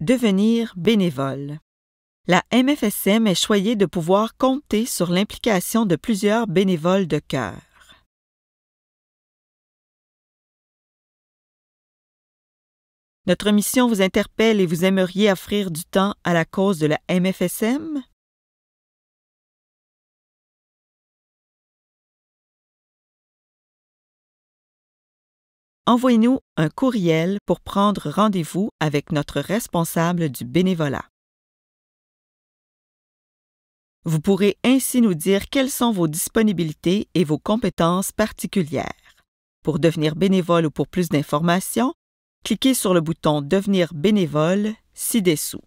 Devenir bénévole. La MFSM est choyée de pouvoir compter sur l'implication de plusieurs bénévoles de cœur. Notre mission vous interpelle et vous aimeriez offrir du temps à la cause de la MFSM? envoyez-nous un courriel pour prendre rendez-vous avec notre responsable du bénévolat. Vous pourrez ainsi nous dire quelles sont vos disponibilités et vos compétences particulières. Pour devenir bénévole ou pour plus d'informations, cliquez sur le bouton Devenir bénévole ci-dessous.